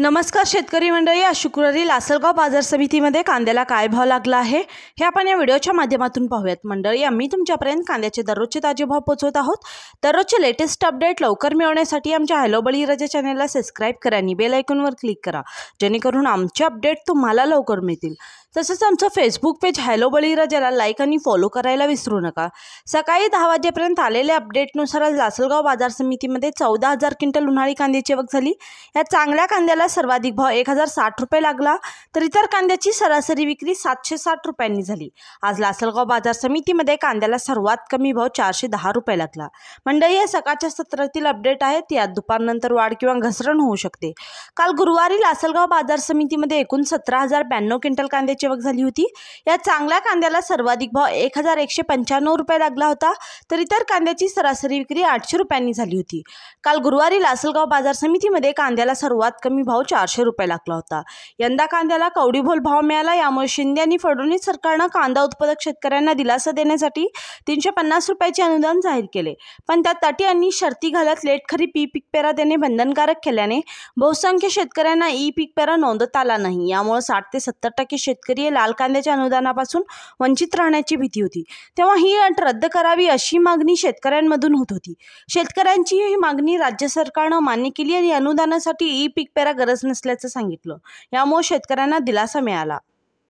नमस्कार शेतकरी मंडळी या शुक्रवारी लासलगाव बाजार समितीमध्ये कांद्याला काय भाव लागला आहे हे आपण या व्हिडिओच्या माध्यमातून पाहूयात मंडळी आम्ही तुमच्यापर्यंत कांद्याचे दररोजचे ताजे भाव पोहोचवत आहोत दररोजचे लेटेस्ट अपडेट लवकर मिळवण्यासाठी आमच्या हॅलो बळी राजा चॅनलला सबस्क्राईब करा आणि बेल आयकॉनवर क्लिक करा जेणेकरून आमचे अपडेट तुम्हाला लवकर मिळतील तसंच आमचं फेसबुक पेज हॅलो बळीराजाला लाईक आणि फॉलो करायला विसरू नका सकाळी दहा वाजेपर्यंत आलेल्या अपडेटनुसार आज लासलगाव बाजार समितीमध्ये चौदा हजार क्विंटल उन्हाळी कांद्याची आवक झाली या चांगल्या कांद्याला सर्वाधिक भाव एक हजार साठ रुपये लागला तर इतर कांद्याची सरासरी विक्री सातशे साठ रुपयांनी झाली आज लासलगाव बाजार समितीमध्ये कांद्याला सर्वात कमी भाव चारशे दहा रुपये लागला मंडळी या सकाळच्या सत्रातील अपडेट आहेत यात दुपारनंतर वाढ किंवा घसरण होऊ शकते काल गुरुवारी लासलगाव बाजार समितीमध्ये एकूण सतरा हजार ब्याण्णव क्विंटल कांद्याची वग झाली होती या चांगल्या कांद्याला सर्वाधिक भाव एक हजार एकशे पंच्याण्णव रुपये लागला होता तर इतर कांद्याची सरासरी विक्री आठशे रुपयांनी झाली होती काल गुरुवारी लासलगाव बाजार समितीमध्ये कांद्याला सर्वात कमी भाव चारशे रुपये लागला होता यंदा कांद्याला कांद्याला कवडीभोल भाव मिळाला यामुळे शिंदे आणि फडणवीस सरकारनं कांदा उत्पादक शेतकऱ्यांना दिलासा देण्यासाठी तीनशे पन्नास रुपयाचे अनुदान जाहीर केले पण त्या तटी आणि शर्ती घालत लेट खरीप पी पीक पेरा देणे बंधनकारक केल्याने बहुसंख्य शेतकऱ्यांना ई पीक पेरा नोंदवता आला नाही यामुळे साठ ते सत्तर टक्के शेतकरी लाल कांद्याच्या अनुदानापासून वंचित राहण्याची भीती होती तेव्हा ही अट रद्द करावी अशी मागणी शेतकऱ्यांमधून होत होती शेतकऱ्यांची ही मागणी राज्य सरकारनं मान्य केली आणि अनुदानासाठी ई पीक पेरा गरज नसल्याचं सांगितलं यामुळे शेतकऱ्यांना दिलासा मिळाला